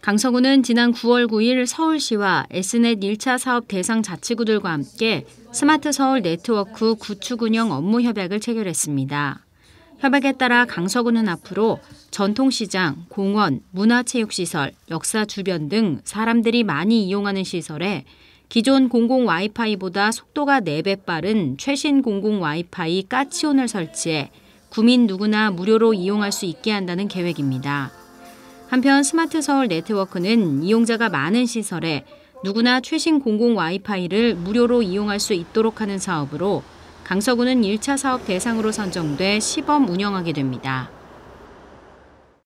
강서구는 지난 9월 9일 서울시와 S넷 1차 사업 대상 자치구들과 함께 스마트 서울 네트워크 구축 운영 업무 협약을 체결했습니다. 협약에 따라 강서구는 앞으로 전통시장, 공원, 문화체육시설, 역사 주변 등 사람들이 많이 이용하는 시설에 기존 공공 와이파이보다 속도가 4배 빠른 최신 공공 와이파이 까치온을 설치해 구민 누구나 무료로 이용할 수 있게 한다는 계획입니다. 한편 스마트 서울 네트워크는 이용자가 많은 시설에 누구나 최신 공공 와이파이를 무료로 이용할 수 있도록 하는 사업으로 강서구는 1차 사업 대상으로 선정돼 시범 운영하게 됩니다.